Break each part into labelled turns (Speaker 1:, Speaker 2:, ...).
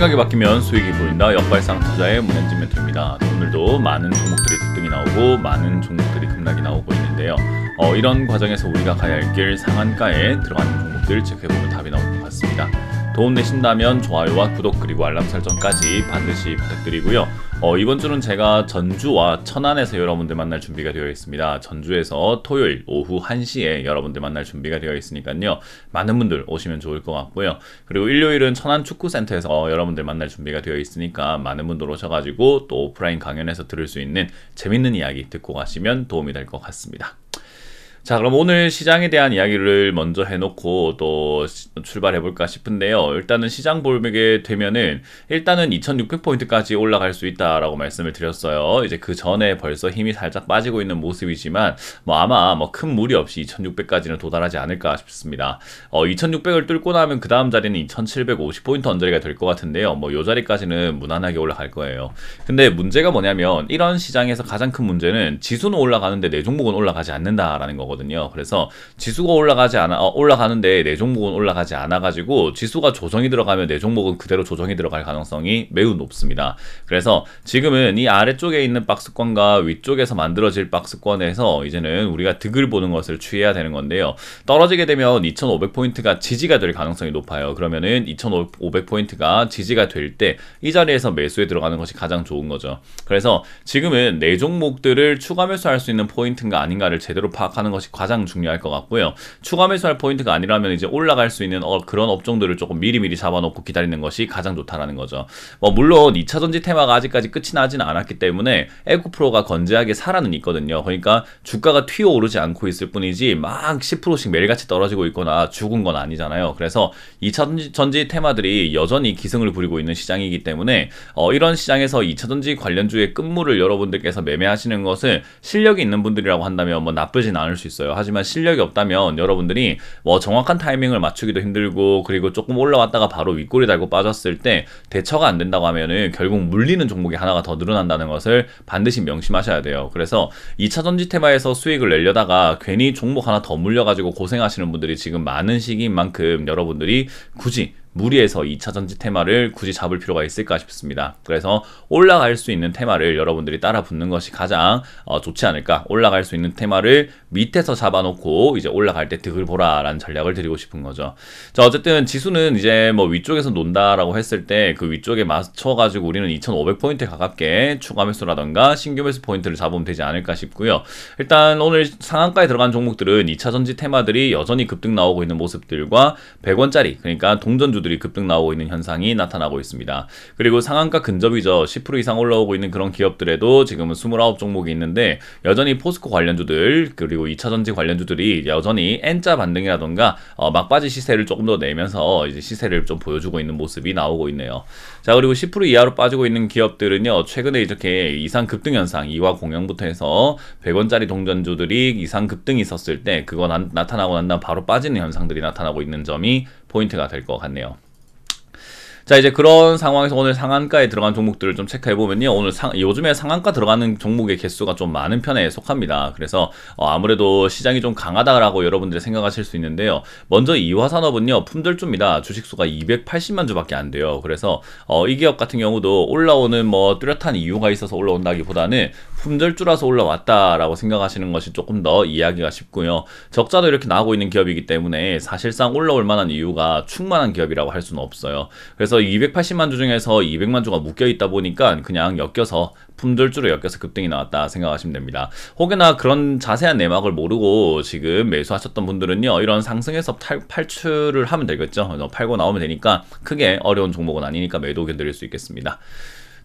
Speaker 1: 생각이 바뀌면 수익이 보인다. 역발상 투자의 문현진 멘토입니다. 오늘도 많은 종목들이 급등이 나오고 많은 종목들이 급락이 나오고 있는데요. 어, 이런 과정에서 우리가 가야 할 길 상한가에 들어가는 종목들 체크해보면 답이 나올 것 같습니다. 도움 되신다면 좋아요와 구독 그리고 알람 설정까지 반드시 부탁드리고요. 어, 이번 주는 제가 전주와 천안에서 여러분들 만날 준비가 되어 있습니다. 전주에서 토요일 오후 1시에 여러분들 만날 준비가 되어 있으니까요. 많은 분들 오시면 좋을 것 같고요. 그리고 일요일은 천안 축구센터에서 여러분들 만날 준비가 되어 있으니까 많은 분들 오셔가지고 또 오프라인 강연에서 들을 수 있는 재밌는 이야기 듣고 가시면 도움이 될 것 같습니다. 자, 그럼 오늘 시장에 대한 이야기를 먼저 해놓고 또 출발해볼까 싶은데요. 일단은 시장 볼게 되면은 일단은 2600포인트까지 올라갈 수 있다라고 말씀을 드렸어요. 이제 그 전에 벌써 힘이 살짝 빠지고 있는 모습이지만 뭐 아마 뭐 큰 무리 없이 2600까지는 도달하지 않을까 싶습니다. 어, 2600을 뚫고 나면 그 다음 자리는 2750포인트 언저리가 될 것 같은데요. 뭐 요 자리까지는 무난하게 올라갈 거예요. 근데 문제가 뭐냐면 이런 시장에서 가장 큰 문제는 지수는 올라가는데 내 종목은 올라가지 않는다라는 거거요 거거든요. 그래서 지수가 올라가지 않아 어, 올라가는데 내 종목은 올라가지 않아 가지고 지수가 조정이 들어가면 내 종목은 그대로 조정이 들어갈 가능성이 매우 높습니다. 그래서 지금은 이 아래쪽에 있는 박스권과 위쪽에서 만들어질 박스권에서 이제는 우리가 득을 보는 것을 취해야 되는 건데요. 떨어지게 되면 2,500포인트가 지지가 될 가능성이 높아요. 그러면은 2,500포인트가 지지가 될 때 이 자리에서 매수에 들어가는 것이 가장 좋은 거죠. 그래서 지금은 내 종목들을 추가 매수할 수 있는 포인트인가 아닌가를 제대로 파악하는 것이 것이 가장 중요할 것 같고요. 추가 매수할 포인트가 아니라면 이제 올라갈 수 있는 어, 그런 업종들을 조금 미리미리 잡아놓고 기다리는 것이 가장 좋다라는 거죠. 뭐 물론 2차 전지 테마가 아직까지 끝이 나지는 않았기 때문에 에코프로가 건재하게 살아는 있거든요. 그러니까 주가가 튀어 오르지 않고 있을 뿐이지 막 10%씩 매일같이 떨어지고 있거나 죽은 건 아니잖아요. 그래서 2차 전지, 테마들이 여전히 기승을 부리고 있는 시장이기 때문에 어, 이런 시장에서 2차 전지 관련주의 끝물을 여러분들께서 매매하시는 것은 실력이 있는 분들이라고 한다면 뭐 나쁘진 않을 수 있습니다. 있어요. 하지만 실력이 없다면 여러분들이 뭐 정확한 타이밍을 맞추기도 힘들고 그리고 조금 올라왔다가 바로 윗골이 달고 빠졌을 때 대처가 안 된다고 하면은 결국 물리는 종목이 하나가 더 늘어난다는 것을 반드시 명심하셔야 돼요. 그래서 2차 전지 테마에서 수익을 내려다가 괜히 종목 하나 더 물려가지고 고생하시는 분들이 지금 많은 시기인 만큼 여러분들이 굳이 무리해서 2차 전지 테마를 굳이 잡을 필요가 있을까 싶습니다. 그래서 올라갈 수 있는 테마를 여러분들이 따라 붙는 것이 가장 어, 좋지 않을까. 올라갈 수 있는 테마를 밑에서 잡아놓고 이제 올라갈 때 득을 보라라는 전략을 드리고 싶은 거죠. 자 어쨌든 지수는 이제 뭐 위쪽에서 논다라고 했을 때 그 위쪽에 맞춰가지고 우리는 2,500포인트 가깝게 추가 매수라던가 신규 매수 포인트를 잡으면 되지 않을까 싶고요. 일단 오늘 상한가에 들어간 종목들은 2차 전지 테마들이 여전히 급등 나오고 있는 모습들과 100원짜리 그러니까 동전주 주들이 급등 나오고 있는 현상이 나타나고 있습니다. 그리고 상한가 근접이죠. 10% 이상 올라오고 있는 그런 기업들에도 지금은 29종목이 있는데 여전히 포스코 관련주들 그리고 2차전지 관련주들이 여전히 N자 반등이라던가 어, 막바지 시세를 조금 더 내면서 이제 시세를 좀 보여주고 있는 모습이 나오고 있네요. 자 그리고 10% 이하로 빠지고 있는 기업들은요. 최근에 이렇게 이상 급등 현상 이와 공영부터 해서 100원짜리 동전주들이 이상 급등이 있었을 때 그거 나, 타나고 난 다음 바로 빠지는 현상들이 나타나고 있는 점이 포인트가 될 것 같네요. 자 이제 그런 상황에서 오늘 상한가에 들어간 종목들을 좀 체크해 보면요 오늘 상, 요즘에 상한가 들어가는 종목의 개수가 좀 많은 편에 속합니다 그래서 어, 아무래도 시장이 좀 강하다라고 여러분들이 생각하실 수 있는데요 먼저 이화산업은요 품절주입니다 주식수가 280만 주밖에 안 돼요 그래서 어, 이 기업 같은 경우도 올라오는 뭐 뚜렷한 이유가 있어서 올라온다기보다는 품절주라서 올라왔다라고 생각하시는 것이 조금 더 이해하기가 쉽고요 적자도 이렇게 나오고 있는 기업이기 때문에 사실상 올라올 만한 이유가 충만한 기업이라고 할 수는 없어요 그래서 280만 주 중에서 200만 주가 묶여 있다 보니까 그냥 엮여서 품절주로 엮여서 급등이 나왔다 생각하시면 됩니다. 혹여나 그런 자세한 내막을 모르고 지금 매수하셨던 분들은요. 이런 상승해서 탈, 팔출을 하면 되겠죠. 팔고 나오면 되니까 크게 어려운 종목은 아니니까 매도 견뎌릴 수 있겠습니다.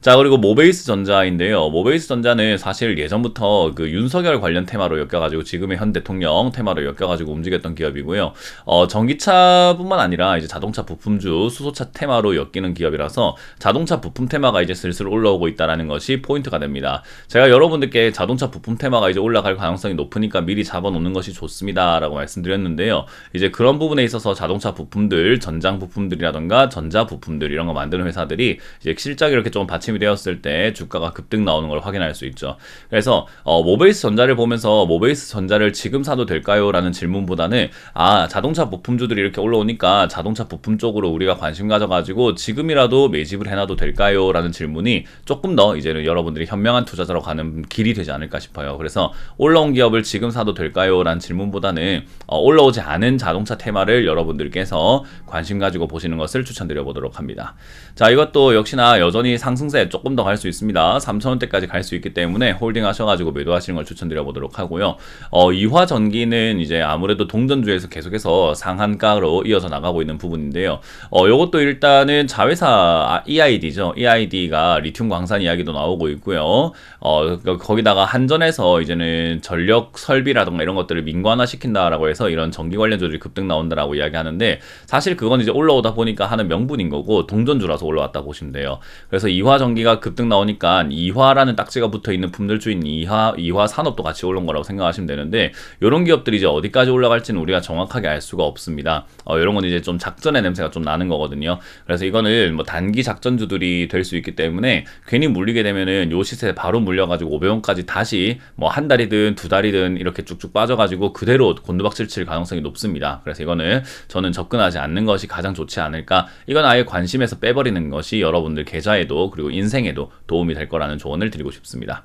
Speaker 1: 자 그리고 모베이스 전자인데요. 모베이스 전자는 사실 예전부터 그 윤석열 관련 테마로 엮여가지고 지금의 현 대통령 테마로 엮여가지고 움직였던 기업이고요. 어, 전기차뿐만 아니라 이제 자동차 부품주, 수소차 테마로 엮이는 기업이라서 자동차 부품 테마가 이제 슬슬 올라오고 있다는 것이 포인트가 됩니다. 제가 여러분들께 자동차 부품 테마가 이제 올라갈 가능성이 높으니까 미리 잡아놓는 것이 좋습니다라고 말씀드렸는데요. 이제 그런 부분에 있어서 자동차 부품들, 전장 부품들이라던가 전자 부품들 이런 거 만드는 회사들이 이제 실적 이렇게 좀 받침 수익이 되었을 때 주가가 급등 나오는 걸 확인할 수 있죠. 그래서 어, 모베이스 전자를 보면서 모베이스 전자를 지금 사도 될까요? 라는 질문보다는 아 자동차 부품주들이 이렇게 올라오니까 자동차 부품 쪽으로 우리가 관심 가져가지고 지금이라도 매집을 해놔도 될까요? 라는 질문이 조금 더 이제는 여러분들이 현명한 투자자로 가는 길이 되지 않을까 싶어요. 그래서 올라온 기업을 지금 사도 될까요? 라는 질문보다는 어, 올라오지 않은 자동차 테마를 여러분들께서 관심 가지고 보시는 것을 추천드려 보도록 합니다. 자 이것도 역시나 여전히 상승세 조금 더 갈 수 있습니다. 3,000원대까지 갈 수 있기 때문에 홀딩 하셔가지고 매도하시는 걸 추천드려 보도록 하고요. 어, 이화전기는 이제 아무래도 동전주에서 계속해서 상한가로 이어서 나가고 있는 부분인데요. 어, 요것도 일단은 자회사 아, EID죠. EID가 리튬 광산 이야기도 나오고 있고요. 어, 거기다가 한전에서 이제는 전력 설비라던가 이런 것들을 민관화 시킨다라고 해서 이런 전기 관련 조절이 급등 나온다라고 이야기하는데 사실 그건 이제 올라오다 보니까 하는 명분인 거고 동전주라서 올라왔다 보시면 돼요. 그래서 이화전 전기가 급등 나오니까 이화라는 딱지가 붙어 있는 품들주인 이화, 이화 산업도 같이 올라온 거라고 생각하시면 되는데 이런 기업들이 이제 어디까지 올라갈지는 우리가 정확하게 알 수가 없습니다. 어, 이런 건 이제 좀 작전의 냄새가 좀 나는 거거든요. 그래서 이거는 뭐 단기 작전주들이 될 수 있기 때문에 괜히 물리게 되면은 요 시세 바로 물려가지고 500원까지 다시 뭐 한 달이든 두 달이든 이렇게 쭉쭉 빠져가지고 그대로 곤두박질 칠 가능성이 높습니다. 그래서 이거는 저는 접근하지 않는 것이 가장 좋지 않을까. 이건 아예 관심에서 빼버리는 것이 여러분들 계좌에도 그리고 인생에도 도움이 될 거라는 조언을 드리고 싶습니다.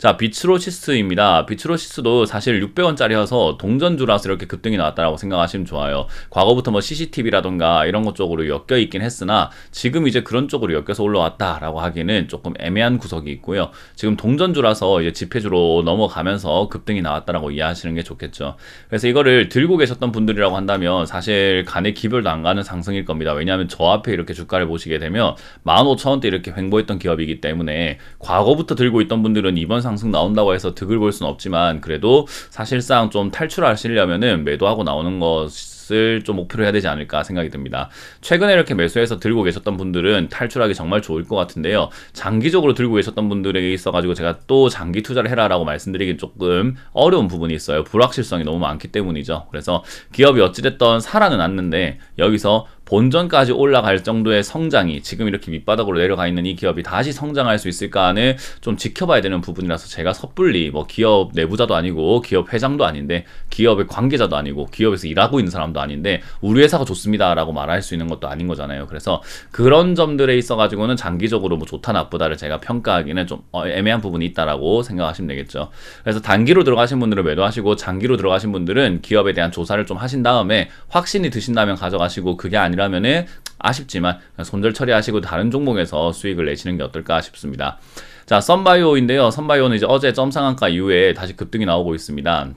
Speaker 1: 자, 비츠로시스입니다. 비츠로시스도 사실 600원짜리여서 동전주라서 이렇게 급등이 나왔다라고 생각하시면 좋아요. 과거부터 뭐 CCTV라던가 이런 것 쪽으로 엮여 있긴 했으나 지금 이제 그런 쪽으로 엮여서 올라왔다라고 하기는 조금 애매한 구석이 있고요. 지금 동전주라서 이제 지폐주로 넘어가면서 급등이 나왔다라고 이해하시는 게 좋겠죠. 그래서 이거를 들고 계셨던 분들이라고 한다면 사실 간에 기별도 안 가는 상승일 겁니다. 왜냐하면 저 앞에 이렇게 주가를 보시게 되면 15,000원대 이렇게 횡보했던 기업이기 때문에 과거부터 들고 있던 분들은 이번 상 상승 나온다고 해서 득을 볼 수는 없지만 그래도 사실상 좀 탈출하시려면은 매도하고 나오는 것을 좀 목표로 해야 되지 않을까 생각이 듭니다. 최근에 이렇게 매수해서 들고 계셨던 분들은 탈출하기 정말 좋을 것 같은데요. 장기적으로 들고 계셨던 분들에게 있어가지고 제가 또 장기 투자를 해라라고 말씀드리긴 조금 어려운 부분이 있어요. 불확실성이 너무 많기 때문이죠. 그래서 기업이 어찌됐던 살아는 않는데 여기서 본전까지 올라갈 정도의 성장이 지금 이렇게 밑바닥으로 내려가 있는 이 기업이 다시 성장할 수 있을까는 좀 지켜봐야 되는 부분이라서 제가 섣불리 뭐 기업 내부자도 아니고 기업 회장도 아닌데 기업의 관계자도 아니고 기업에서 일하고 있는 사람도 아닌데 우리 회사가 좋습니다라고 말할 수 있는 것도 아닌 거잖아요. 그래서 그런 점들에 있어 가지고는 장기적으로 뭐 좋다 나쁘다를 제가 평가하기는 좀 어, 애매한 부분이 있다라고 생각하시면 되겠죠. 그래서 단기로 들어가신 분들은 매도하시고 장기로 들어가신 분들은 기업에 대한 조사를 좀 하신 다음에 확신이 드신다면 가져가시고 그게 아니라 아니라면 아쉽지만 손절 처리하시고 다른 종목에서 수익을 내시는 게 어떨까 싶습니다. 자, 썬바이오인데요. 썬바이오는 이제 어제 점 상한가 이후에 다시 급등이 나오고 있습니다.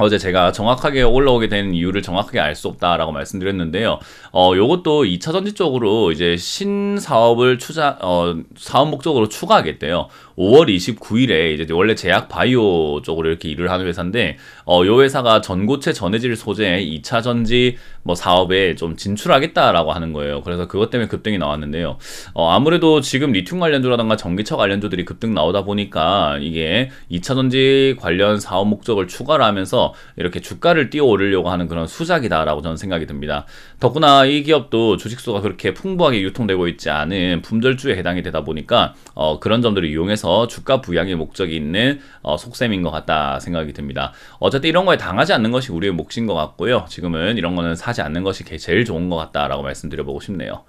Speaker 1: 어제 제가 정확하게 올라오게 된 이유를 정확하게 알 수 없다라고 말씀드렸는데요. 어, 요것도 2차 전지 쪽으로 이제 신사업을 추자, 어, 사업 목적으로 추가하겠대요. 5월 29일에 이제 원래 제약 바이오 쪽으로 이렇게 일을 하는 회사인데 어, 요 회사가 전고체 전해질 소재의 2차 전지 뭐 사업에 좀 진출하겠다라고 하는 거예요. 그래서 그것 때문에 급등이 나왔는데요. 어, 아무래도 지금 리튬 관련주라든가 전기차 관련주들이 급등 나오다 보니까 이게 2차 전지 관련 사업 목적을 추가를 하면서 이렇게 주가를 띄워 오르려고 하는 그런 수작이다라고 저는 생각이 듭니다. 더구나 이 기업도 주식수가 그렇게 풍부하게 유통되고 있지 않은 품절주에 해당이 되다 보니까 어, 그런 점들을 이용해서 있어서 주가 부양의 목적이 있는 어, 속셈인 것 같다 생각이 듭니다. 어쨌든 이런 거에 당하지 않는 것이 우리의 몫인 것 같고요. 지금은 이런 거는 사지 않는 것이 제일 좋은 것 같다라고 말씀드려보고 싶네요.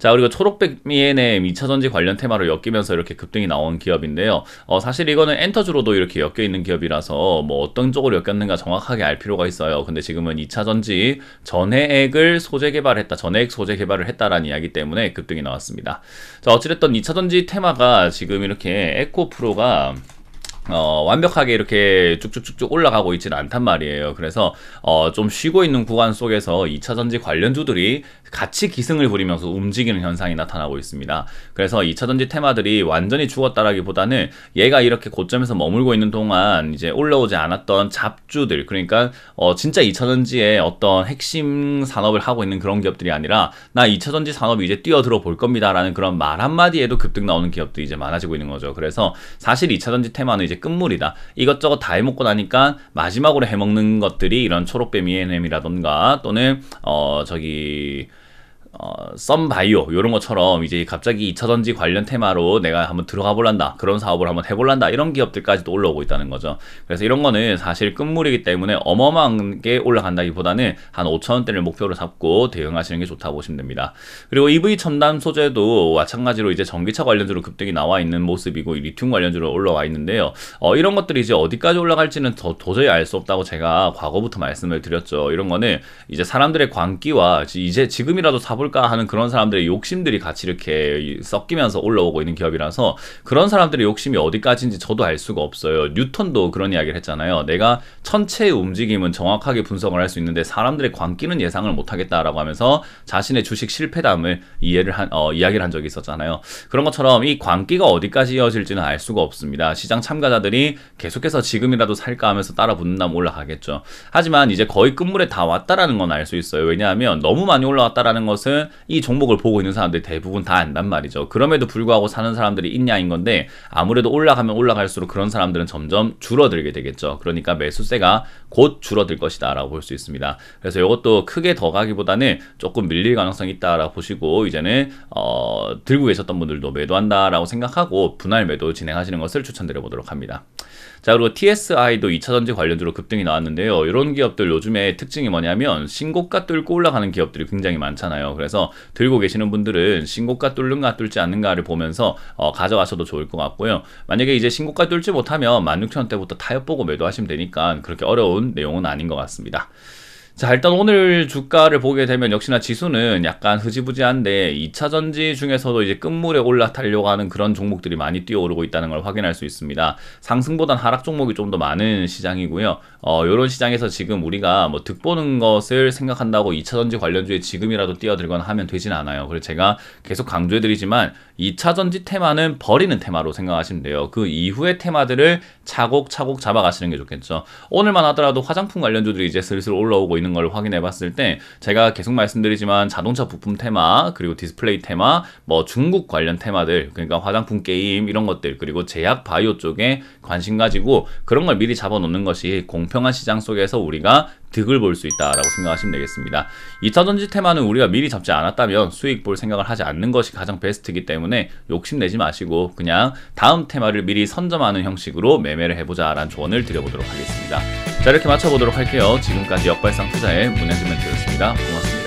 Speaker 1: 자, 그리고 초록백 미엔의 2차 전지 관련 테마로 엮이면서 이렇게 급등이 나온 기업인데요. 어, 사실 이거는 엔터주로도 이렇게 엮여 있는 기업이라서 뭐 어떤 쪽으로 엮였는가 정확하게 알 필요가 있어요. 근데 지금은 2차 전지 전해액을 소재 개발했다. 전해액 소재 개발을 했다라는 이야기 때문에 급등이 나왔습니다. 자, 어찌됐든 2차 전지 테마가 지금 이렇게 에코 프로가 어, 완벽하게 이렇게 쭉쭉쭉쭉 올라가고 있지는 않단 말이에요. 그래서 어, 좀 쉬고 있는 구간 속에서 2차전지 관련주들이 같이 기승을 부리면서 움직이는 현상이 나타나고 있습니다. 그래서 2차전지 테마들이 완전히 죽었다라기보다는 얘가 이렇게 고점에서 머물고 있는 동안 이제 올라오지 않았던 잡주들 그러니까 어, 진짜 2차전지의 어떤 핵심 산업을 하고 있는 그런 기업들이 아니라 나 2차전지 산업이 이제 뛰어들어 볼 겁니다라는 그런 말 한마디에도 급등 나오는 기업도 이제 많아지고 있는 거죠. 그래서 사실 2차전지 테마는 이제 끝물이다. 이것저것 다 해먹고 나니까 마지막으로 해먹는 것들이 이런 초록뱀이 e NM이라던가 또는 어 저기 어, 썸바이오 이런 것처럼 이제 갑자기 2차전지 관련 테마로 내가 한번 들어가 볼란다 그런 사업을 한번 해볼란다 이런 기업들까지도 올라오고 있다는 거죠 그래서 이런 거는 사실 끝물이기 때문에 어마어마하게 올라간다기보다는 한 5천원대를 목표로 잡고 대응하시는 게 좋다고 보시면 됩니다 그리고 EV 첨단 소재도 마찬가지로 이제 전기차 관련주로 급등이 나와 있는 모습이고 리튬 관련주로 올라와 있는데요 어, 이런 것들이 이제 어디까지 올라갈지는 더 도저히 알 수 없다고 제가 과거부터 말씀을 드렸죠 이런 거는 이제 사람들의 광기와 이제 지금이라도 사볼 해볼까 하는 그런 사람들의 욕심들이 같이 이렇게 섞이면서 올라오고 있는 기업이라서 그런 사람들의 욕심이 어디까지인지 저도 알 수가 없어요. 뉴턴도 그런 이야기를 했잖아요. 내가 천체의 움직임은 정확하게 분석을 할 수 있는데 사람들의 광기는 예상을 못하겠다라고 하면서 자신의 주식 실패담을 이해를 한, 어, 이야기를 한 적이 있었잖아요. 그런 것처럼 이 광기가 어디까지 이어질지는 알 수가 없습니다. 시장 참가자들이 계속해서 지금이라도 살까 하면서 따라 붙는다면 올라가겠죠. 하지만 이제 거의 끝물에 다 왔다라는 건 알 수 있어요. 왜냐하면 너무 많이 올라왔다라는 것은 보면은 이 종목을 보고 있는 사람들이 대부분 다 안단 말이죠. 그럼에도 불구하고 사는 사람들이 있냐인 건데 아무래도 올라가면 올라갈수록 그런 사람들은 점점 줄어들게 되겠죠. 그러니까 매수세가 곧 줄어들 것이다라고 볼 수 있습니다. 그래서 이것도 크게 더 가기보다는 조금 밀릴 가능성이 있다라고 보시고 이제는 어, 들고 계셨던 분들도 매도한다라고 생각하고 분할 매도 진행하시는 것을 추천드려 보도록 합니다. 자 그리고 TSI도 2차전지 관련주로 급등이 나왔는데요. 이런 기업들 요즘에 특징이 뭐냐면 신고가 뚫고 올라가는 기업들이 굉장히 많잖아요. 그래서 들고 계시는 분들은 신고가 뚫는가 뚫지 않는가를 보면서 어, 가져가셔도 좋을 것 같고요. 만약에 이제 신고가 뚫지 못하면 16,000원대부터 타협 보고 매도하시면 되니까 그렇게 어려운 내용은 아닌 것 같습니다. 자 일단 오늘 주가를 보게 되면 역시나 지수는 약간 흐지부지한데 2차전지 중에서도 이제 끝물에 올라타려고 하는 그런 종목들이 많이 뛰어오르고 있다는 걸 확인할 수 있습니다. 상승보단 하락 종목이 좀 더 많은 시장이고요. 어, 이런 시장에서 지금 우리가 뭐 득보는 것을 생각한다고 2차전지 관련주에 지금이라도 뛰어들거나 하면 되진 않아요. 그래서 제가 계속 강조해드리지만 2차전지 테마는 버리는 테마로 생각하시면 돼요. 그 이후의 테마들을 차곡차곡 잡아가시는 게 좋겠죠. 오늘만 하더라도 화장품 관련주들이 이제 슬슬 올라오고 있는 있는 걸 확인해 봤을 때 제가 계속 말씀드리지만 자동차 부품 테마 그리고 디스플레이 테마 뭐 중국 관련 테마들 그러니까 화장품 게임 이런 것들 그리고 제약 바이오 쪽에 관심 가지고 그런 걸 미리 잡아놓는 것이 공평한 시장 속에서 우리가 득을 볼 수 있다라고 생각하시면 되겠습니다. 이차 전지 테마는 우리가 미리 잡지 않았다면 수익 볼 생각을 하지 않는 것이 가장 베스트이기 때문에 욕심내지 마시고 그냥 다음 테마를 미리 선점하는 형식으로 매매를 해보자 라는 조언을 드려보도록 하겠습니다. 자 이렇게 마쳐보도록 할게요. 지금까지 역발상 투자의 문현진 멘트였습니다. 고맙습니다.